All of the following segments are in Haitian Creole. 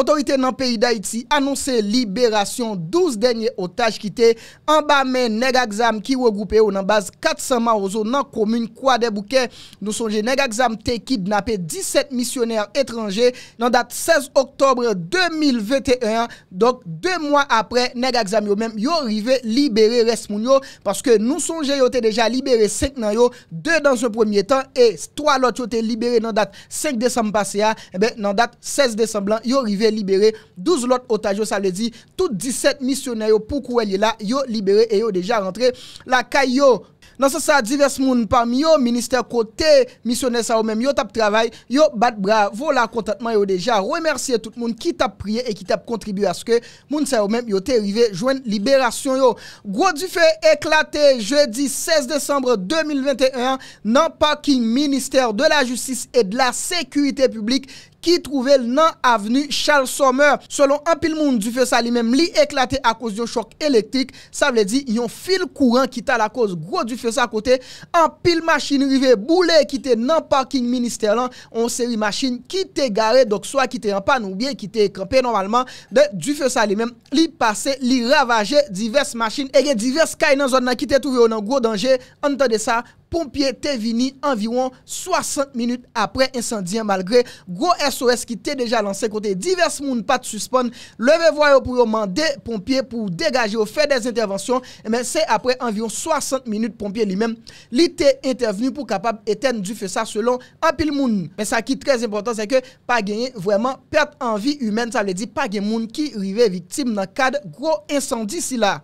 Otorite nan peyi Daiti anonsè liberasyon 12 denye otaj ki te ambame Negagzam ki wè goupè yo nan baz 400 marouzo nan komün kwa debouke nou sonje Negagzam te kidnapè 17 misyonèr etranjè nan dat 16 oktobre 2021 donk 2 mwa apre Negagzam yo mèm yo rive libere resmoun yo paske nou sonje yo te deja libere 5 nan yo 2 dan se premier tan e 3 lot yo te libere nan dat 5 desem passe ya ebe eh nan dat 16 desem blan yo rive libere 12 lot otajo sa le di tout 17 misyoner yo pou kou el yo libere e yo deja rentre la kay yo. Nan se sa divers moun parmi yo minister kote misyoner sa yo men yo tap travay yo bat bravo la kontatman yo deja remersiye tout moun ki tap priye e ki tap kontribu aske moun sa yo men yo te rive jwen liberasyon yo. Gros du fe eklate jeudi 16 desembre 2021 nan pa ki minister de la justice e de la sekurite publik ki trouvel nan avenu Charles Sommer. Solon an pil moun du fè sa li mèm li eklate a koz diyon chok elektrik, sa vle di yon fil kouran ki ta la koz gro du fè sa kote, an pil machin rive boule ki te nan parking minister lan, an seri machin ki te gare, dok soa ki te an panoubie ki te ekrepe normalman, de du fè sa li mèm li pase, li ravaje, divers machin e gen divers kay nan zon nan ki te trouvel nan gro danje, an tade sa panoubie. Pompye te vini anviron 60 minute apre insandien malgre gro SOS ki te deja lanse kote divers moun pat suspon. Leve voyo pou yo mande pompye pou degaje ou fey des intervensyon. Emen se apre anviron 60 minute pompye li men. Li te intervenu pou kapab eten du fe sa selon apil moun. Men sa ki trez impotant se ke pa genye vweman perte anvi ymen. Sa le di pa genye moun ki rive viktim nan kad gro insandis si la.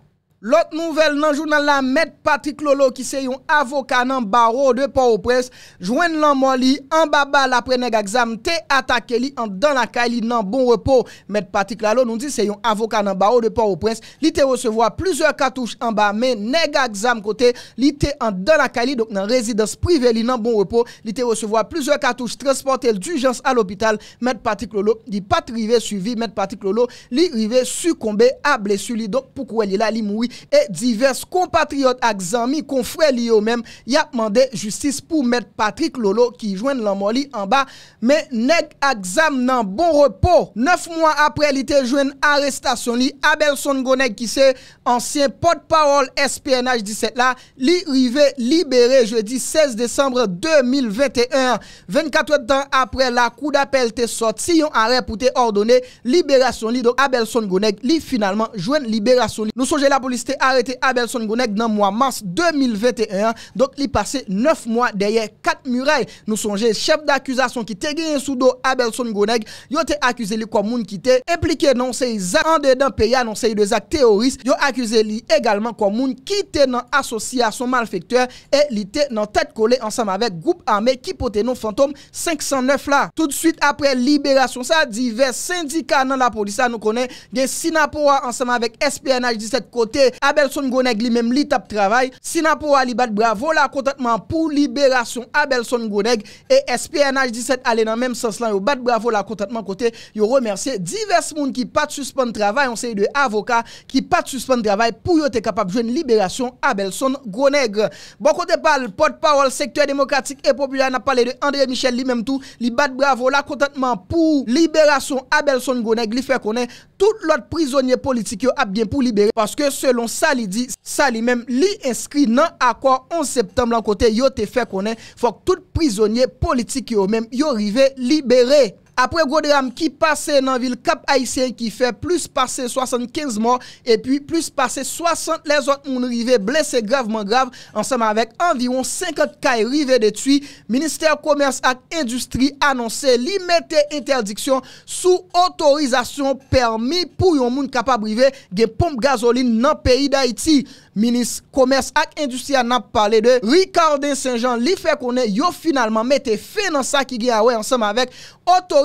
Lot nouvel nanjou nan la bon met Patrik Lolo Ki se yon avokan nan baro de por ou prens Jwen lanman li An ba ba la pre neg aksam Te atake li an dan la kay li nan bon repo Met Patrik Lolo nou di se yon avokan nan baro de por ou prens Li te resevo a pluzer katouche an ba Men neg aksam kote Li te an dan la kay li Dok nan rezidans prive li nan bon repo Li te resevo a pluzer katouche Transporte l djujans al opital Met Patrik Lolo Di patrive suvi Met Patrik Lolo Li rive sukombe a blesu li Dok poukwe li la li mwi e divers kompatriot ak zami kon fwe li yo mem ya mande justice pou met Patrik Lolo ki jwen lanmoli anba me neg ak zami nan bon repo. Nef mwa apre li te jwen arestasyon li, Abelson Gonek ki se ansyen pot parol SPNH 17 la li rive libere jeudi 16 Desembre 2021. 24 an apre la kou da pelte sot, si yon an repute ordone liberasyon li. Donk Abelson Gonek li finalman jwen liberasyon li. te arete Abelson Gouneg nan mwa mars 2021 donk li pase 9 mwa deye 4 murel nou sonje chef d'akuzasyon ki te genye sou do Abelson Gouneg yo te akuse li kwa moun ki te implike nan se yi zak ande dan peya nan se yi de zak teorist yo akuse li egalman kwa moun ki te nan asosya son malfekteur e li te nan tet kole ansam avek group ame ki pote nan fantom 509 la tout suite apre liberasyon sa divers syndika nan la polisa nou kone gen Sinapora ansam avek espionaj di set kote Abelson Goneg li menm li tap travay Sinan pou a li bat bravo la kontatman pou liberasyon Abelson Goneg e SPNH 17 ale nan menm sens lan yo bat bravo la kontatman kote yo remerse divers moun ki pat suspan travay, yon se yon de avoka ki pat suspan travay pou yo te kapab jwen liberasyon Abelson Goneg Bon kote pal, pot parol, sektor demokratik e populary na pale de André Michel li menm tou, li bat bravo la kontatman pou liberasyon Abelson Goneg li fe konen tout lot prizonye politik yo ap gen pou liberay, paske se loun sa li di, sa li menm li inskri nan akwa 11 septemblan kote yo te fe konen fok tout prizonye politik yo menm yo rive libere. apre Godeham ki pase nan vil kap Aisyen ki fe plus pase 75 mor epi plus pase 60 lesot moun rive blese gravman grav ansame avek environ 50 kay rive detui Ministèr Komers ak Industri anonse li mette interdiksyon sou otorizasyon permis pou yon moun kapap rive gen pompe gazoline nan peyi da iti Ministèr Komers ak Industri anap pale de Rikardin Saint-Jean li fe konen yo finalman mette fe nan sa ki gen awe ansame avek otorizasyon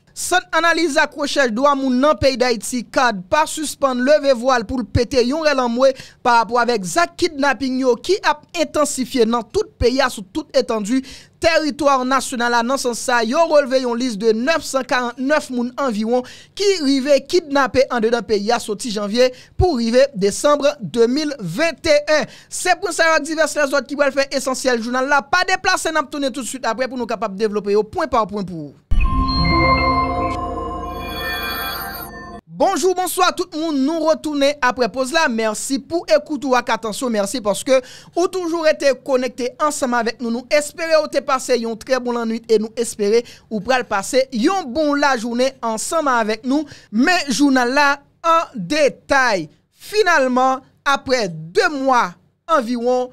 Son analize akrochèj do amoun nan peyi d'Haïti kad pa suspande leve voal pou l'pète yon rel amwe pa apwa vek zak kidnaping yo ki ap intensifiye nan tout peyi aso tout etendu teritoar nasyonal anansan sa yo releve yon lis de 949 moun anviwan ki rive kidnapè an dedan peyi aso ti janvye pou rive desembre 2021. Se pou sa yon ak divers lesot ki wèl fè esensyel jounal la pa deplase nan ap tounè tout süt apre pou nou kapap developè yo point par point pou ou. Bonjour, bonsoir tout moun, nou retourne apre pose la, mersi pou ekoutou ak atensyon, mersi porske ou toujou rete konekte ansama vek nou, nou espere ou te pase yon tre bon lan nuit, e nou espere ou pral pase yon bon la jounen ansama vek nou, men jounan la an detay. Finalman, apre 2 mwa anviwon,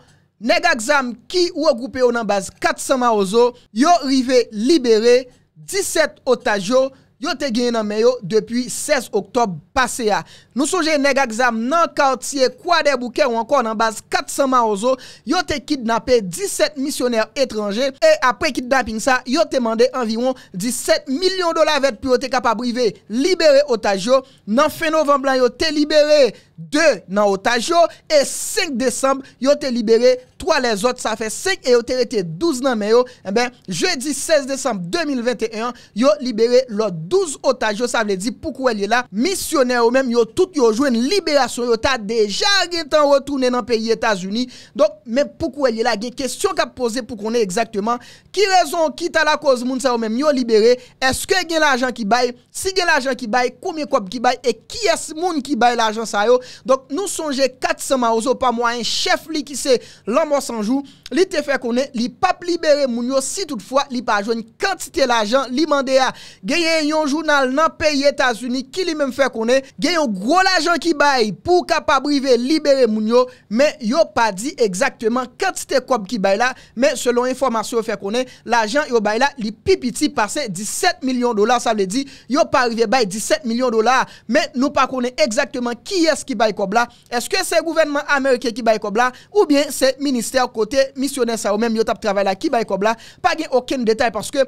nega gzam ki ou agoupe ou nan baz 4 sama ozo, yo rive libere 17 otajo, Yo te genye nan men yo depi 16 oktob pase ya. Nou souje nega gzam nan kartye kwa de bouke ou ankon nan baz 400 man ozo. Yo te kidnapè 17 misyoner etranje. E apre kidnaping sa, yo te mandè anviron 17 milyon dola vet pou yo te kapabrive. Libere otaj yo. Nan fe novem blan yo te libere. 2 nan otaj yo E 5 Desembre Yo te libere 3 les ot Sa fe 5 E yo te rete 12 nan men yo E ben Jeudi 16 Desembre 2021 Yo libere Le 12 otaj yo Sa vle di Poukou el ye la Misioner yo men Yo tout yo jwen Liberasyon yo Ta deja gen tan Retourne nan peyi Etasuni Donk men poukou el ye la Gen kestyon ka pose Poukou ne exakteman Ki rezon ki ta la Koz moun sa yo men Yo libere Eske gen la ajan ki bay Si gen la ajan ki bay Koumye kop ki bay E ki es moun ki bay La ajan sa yo Donk nou sonje kat seman ouzo pa mwen Chef li ki se lan mwen sanjou Li te fe konen, li pap li bere moun yo Si toutfwa, li pa ajon Kantite la jan, li mande a Geyen yon jounal nan peyi Etasuni Ki li men fe konen, genyon gro la jan ki bay Pou ka pa brive li bere moun yo Men yo pa di Eksakteman kantite kop ki bay la Men selon informasyon fe konen La jan yo bay la, li pipiti pase 17 milyon dolar, sa le di Yo pa rive bay 17 milyon dolar Men nou pa konen eksakteman ki es ki baykob la, eske se gouvenman Amerike ki baykob la, ou bien se minister kote misyoner sa ou men myotap travay la ki baykob la, pa gen oken detay, paske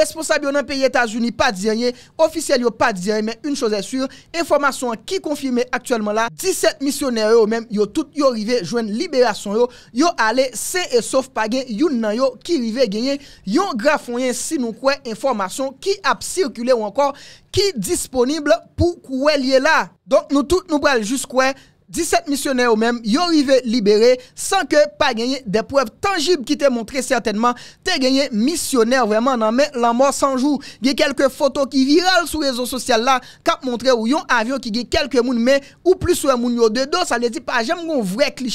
responsabyon nan peye Etats-Unis pa diyenye, ofisyel yo pa diyenye, men un chose sur, informasyon ki konfirmye aktuelman la, 17 misyoneryo men, yo tout yo rive jwen liberasyon yo, yo ale se e sof pagyen, yon nan yo ki rive genyen, yon grafoyen si nou kwen informasyon ki ap sirkule ou ankor, ki disponible pou kwen liye la. Donk nou tout nou bral jis kwen, 17 misyonè non, ou mèm yorive libere san ke pa genye depwep tangib ki te montre certainman te genye misyonè vèman nan mè lan mò sanjou. Gey kelke foto ki viral sou rezo sosyal la kap montre ou yon avyon ki gey kelke moun mè ou plis ou moun yon dedo sa le di pa jem goun vwè kli,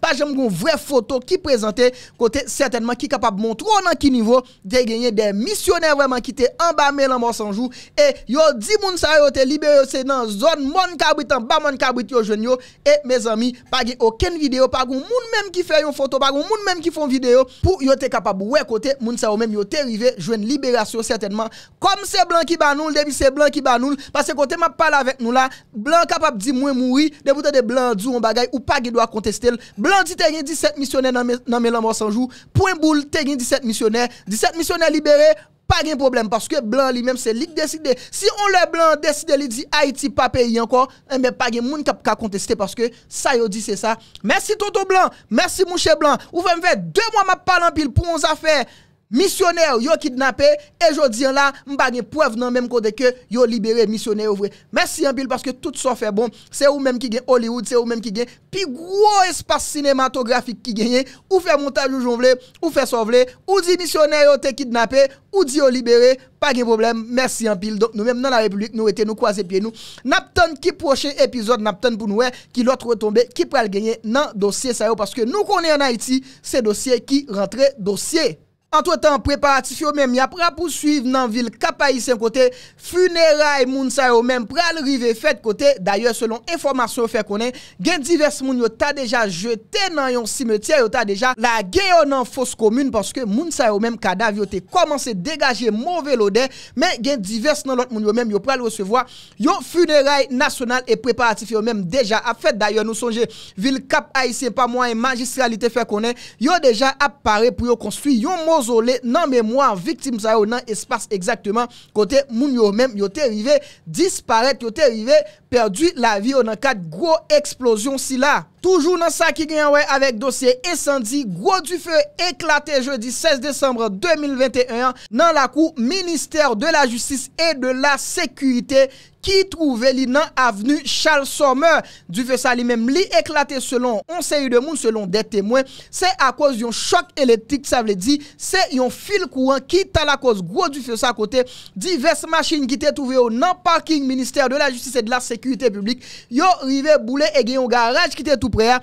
pa jem goun vwè foto ki prezante kote certainman ki kap ap montrou nan ki nivou te genye de misyonè vèman ki te ambame lan mò sanjou e yon di moun sa yo te libere yose nan zon moun kabritan ba moun kabrit yo jwen yo E me zami, pa ge oken video, pa goun moun menm ki fè yon foto, pa goun moun menm ki fè yon video, pou yote kapab wè kote, moun sa wè menm yote rive, jwen liberasyon certainman. Kom se blan ki banoul, demi se blan ki banoul, pase kote ma pala vek nou la, blan kapab di mwen mouri, deboute de blan di yon bagay, ou pa ge do a konteste l. Blan di tegin 17 misyonè nan mè lan mò sanjou, pwen boul tegin 17 misyonè, 17 misyonè liberè, pwen boul tegin 17 misyonè, 17 misyonè liberè, pwen boul tegin 17 misyonè, 17 misyonè liberè, pa gen problem, paske blan li menm se lik deside. Si on le blan deside li di, Haiti ah, pa peyi anko, enbe eh pa gen moun kap ka konteste, paske sayo di se sa. Mersi Toto Blan, mersi Mouché Blan, ouve mve, de mwa ma palan pil pou mons afer. Misioner yo kidnapè, e jodi an la, mba gen prevenan menm kode ke yo libere misioner yo vre. Mersi an pil, paske tout sa fe bon, se ou menm ki gen Hollywood, se ou menm ki gen, pi gwo espase sinematografik ki genye, ou fe montaj ou jonvle, ou fe sonvle, ou di misioner yo te kidnapè, ou di yo libere, pa gen problem, mersi an pil. Don nou menm nan la republik nou ete nou kwaze pie nou. Nap ton ki proche epizod, nap ton pou nou e, ki lot retombe, ki pral genye nan dosye sa yo, paske nou konen an Haiti, se dosye ki rentre dosye. Antre tan, preparatif yo men, ya pra pousuiv nan vil kap a isen kote, funeray moun sa yo men, pral rive fet kote, d'ayor selon informasyon fe konen, gen divers moun yo ta deja jete nan yon simetye, yo ta deja la gen yo nan fos komune, porske moun sa yo men, kadav yo te komanse degaje mouvel ode, men gen divers nan lot moun yo men, yo pral resevoa, yo funeray nasyonal e preparatif yo men, deja ap fet d'ayor nou sonje, vil kap a isen pa moun, e magistralite fe konen, yo deja ap pare pou yo konstwi yon mou, Nan memwa, viktim sa yo nan espas ekzaktman kote moun yo menm yo te rive disparet, yo te rive perdu la vi yo nan kat gro eksplosyon si la. Toujou nan sa ki genwe avek dosye esandi, gro du fe eklate jeudi 16 Desembre 2021 nan la kou Ministère de la Justice et de la Sécurité. Ki trouve li nan avenu Charles Sommer Du fe sa li menm li eklate Selon onseye de moun, selon de temwen Se a koz yon chok elektik Sa vle di, se yon fil kouan Ki ta la koz, gwo du fe sa kote Dives machin ki te touve yo nan Parking Ministère de la Justice et de la Sécurité Publique Yo rive boule Ege yon garaj ki te tou prea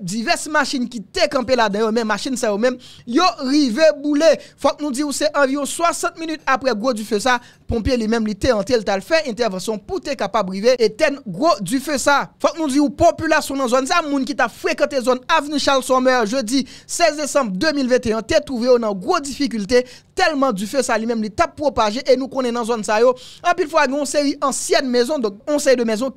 Dives machin ki te kampe la Dayo men, machin se yo men Yo rive boule, fok nou di ou se Avion 60 minute apre gwo du fe sa Pompye li menm li te antel tal fe intervenso pou te kapabrive et ten gro du fe sa. Fak nou di ou populasyon nan zon, sa moun ki ta frekante zon, avni Charles Sommer, jeudi 16 Desemple 2021, te touve yo nan gro dificulte, telman du fe sa li menm li tap propaje et nou konen nan zon sa yo. Anpil fo agon, se yi ansyen mezon,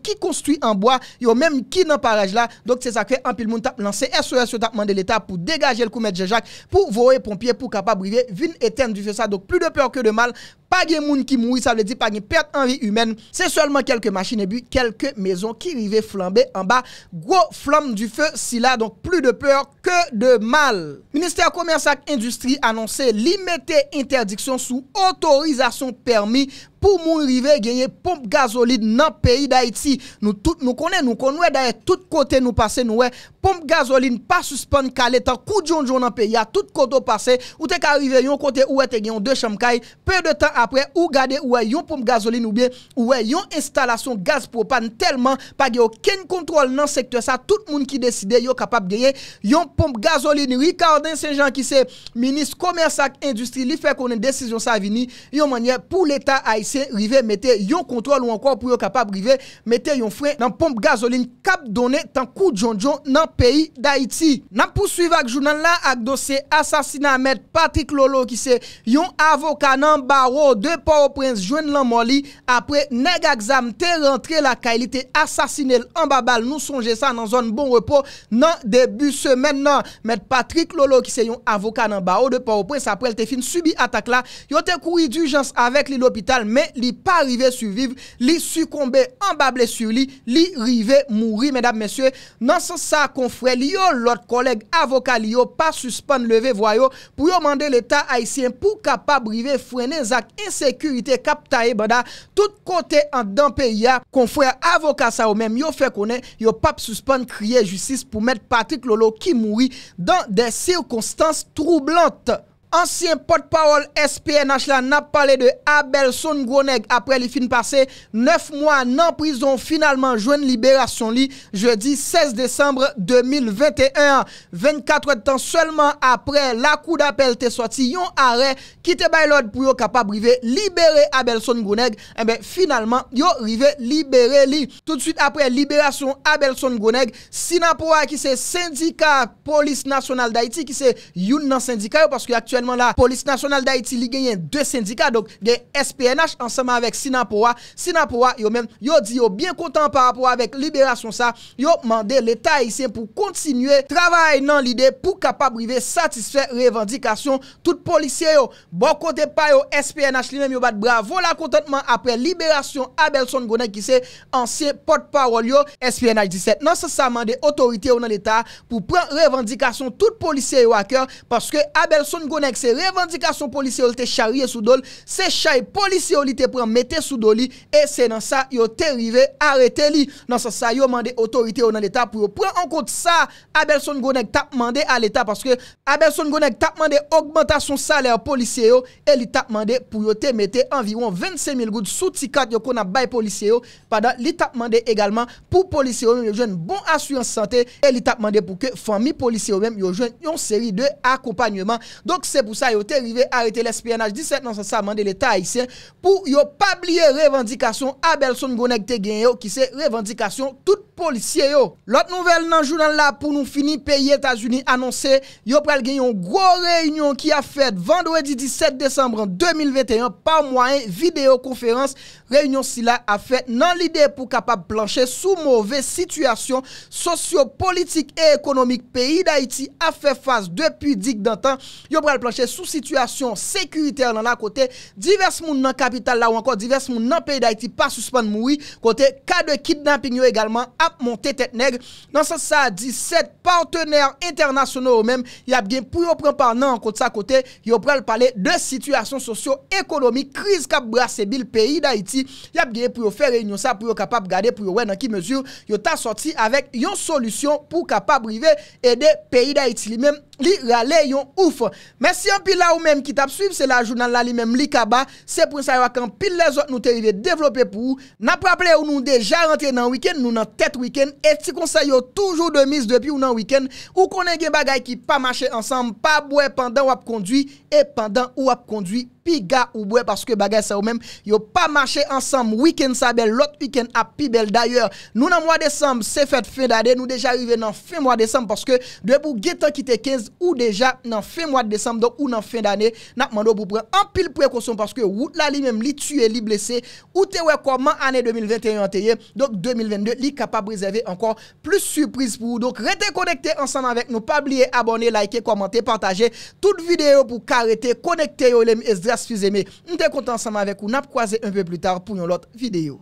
ki konstui anboa, yo menm ki nan parej la, anpil moun tap lanse SOS yo tapman de l'Etat pou degaje el koumet jejak, pou vore pompye, pou kapabrive, vin et ten du fe sa, donc plus de peur que de mal, pou te kapabrive et ten gro du fe sa. pas de monde qui mourit, ça veut dire pas de perte en vie humaine. C'est seulement quelques machines et quelques maisons qui vivaient flamber en bas. Gros flamme du feu, s'il a donc plus de peur que de mal. Ministère Commerce et Industrie annoncé limiter interdiction sous autorisation permis pou moun rive genye pompe gazolin nan peyi da iti. Nou konen nou konwe da e tout kote nou pase nou we. Pompe gazolin pa suspande kaleta koujounjou nan peyi a tout kote ou pase. Ou te ka rive yon kote ou we te genyon de chamkay. Pe de tan apre ou gade ou we yon pompe gazolin ou bien ou we yon instalasyon gaz propane telman pa genyo ken kontrol nan sektwesa. Tout moun ki deside yon kapab genye yon pompe gazolin. Ou yi karden se jan ki se minist komersak industri li fe konen desisyon sa vini yon manye pou l'Etat Aisi. rive, mette yon kontrol ou ankon pou yon kapab rive, mette yon fre nan pomp gazolin kap done tan kou djon djon nan peyi da iti. Nan pou suiva ak jounan la ak do se asasina met Patrik Lolo ki se yon avoka nan baro de Power Prince, jwen lan moli, apre neg aksam te rentre la ka ili te asasine l'anbabal, nou sonje sa nan zon bon repos nan debu semen nan, met Patrik Lolo ki se yon avoka nan baro de Power Prince apre el te fin subi atak la, yon te koui d'urgence avek li l'opital, men li pa rive suiviv, li sukombe ambable sur li, li rive mouri. Medap mesye, nan sa sa konfwe, li yo lot koleg avoka li yo pa suspon leve voyo pou yo mande l'Etat haisyen pou kapap rive fwene zak, insekurite kap tae bada, tout kote an danpe ya, konfwe avoka sa omen, yo fe konen, yo pap suspon kriye justice pou met Patrik Lolo ki mouri dan de sirkonstans troublante. Ansyen potpawol SPNH la na pale de Abelson Gwoneg apre li fin pase. Neuf mwa nan prison finalman jwen liberasyon li. Jeudi 16 Desembre 2021. 24 wet tan selman apre la kou d'apel te soti yon are kite bay lode pou yo kapab rive libere Abelson Gwoneg. Ebe eh finalman yo rive libere li. Tout suite apre liberasyon Abelson Gwoneg. Sinapora ki se syndika polis nasyonal da iti ki se yon nan syndika yo paske aktuen la polis nasyonal da iti li genyen de syndika, dok gen SPNH ansama avek Sinan Powa, Sinan Powa yo men yo di yo bien kontan par apwa avek liberasyon sa, yo mande l'Etat isen pou kontinue, travay nan l'ide pou kapabrive, satisfe revendikasyon tout polisyen yo bon konten pa yo SPNH li men yo bat bra, vola kontantman apre liberasyon Abelson Gonen ki se ansen pot parol yo, SPNH 17 nan se sa mande otorite yo nan l'Etat pou pren revendikasyon tout polisyen yo akèr, paske Abelson Gonen Se revendikasyon polisyon li te charye sou do li Se charye polisyon li te pre mette sou do li E se nan sa yo te rive Arrete li Nan sa sa yo mande otorite yo nan l'Etat Pou yo pre an kont sa Abelson Gonek tap mande al Etat Abelson Gonek tap mande Ogmentasyon saler polisyon E li tap mande pou yo te mette Environ 25.000 gout sou tikat yo konan bay polisyon Padan li tap mande egalman Pou polisyon yo jwen bon asuyon sante E li tap mande pou ke fami polisyon Yo jwen yon seri de akopanyoman Donk pou sa yo te rive arrete l'espionaj 17 nan sasaman de l'Etat Haitien pou yo pablie revendikasyon Abelson Gonegte genyo ki se revendikasyon tout policye yo. Lot nouvel nan jounan la pou nou fini peyi Etats-Unis anonse yo pral genyon gro reynyon ki a fet vendredi 17 Desembre 2021 pa mwanyen videokonferans reynyon sila a fet nan lide pou kapap planche sou mwove situasyon sosyo-politik e ekonomik peyi Daiti a fe faz depi dik dantan yo pral lanshe sou situasyon sekuriter nan la kote, divers moun nan kapital la wanko, divers moun nan peyi da iti pa suspande moui, kote, ka de kidnaping yo egalman ap monte tet neg, nan sa sa 17 partener internasyonel ou men, yap gen pou yo pren par nan an kote sa kote, yo prel pale de situasyon sosyo ekonomi kriz kap brasebil peyi da iti yap gen pou yo fe reynyon sa pou yo kapap gade pou yo wè nan ki mesur, yo ta soti avek yon solusyon pou kapap brive ede peyi da iti li men li yale yon ouf, men Si yon pil la ou menm ki tap suiv, se la jounan la li menm li kaba, se pou yon sayo a kan pil les ot nou terive developpe pou ou, na pou aple ou nou deja rentre nan wikend, nou nan tet wikend, eti kon sayo toujou de mis depi ou nan wikend, ou konen gen bagay ki pa mache ansam, pa boue pandan wap kondwi, eti pandan wap kondwi. pi ga ou bwe, paske bagay sa ou men, yo pa mache ansam, wiken sa bel, lot wiken api bel, dayor, nou nan mwa desamb, se fet fin dade, nou deja rive nan fin mwa desamb, paske, dwe pou getan kite 15, ou deja nan fin mwa desamb, donk ou nan fin dade, nan mando pou pre, an pil prekosyon, paske wout la li men, li tue, li blese, woute we koman, ane 2021 anteye, donk 2022, li kapab rezeve, ankor plus sürpriz pou, donk rete konekte ansam anvek, nou pa blie abone, like, kom si fize me. Mwen te konta ansama vek ou nap kwaze un peu plu tar pou yon lot videyo.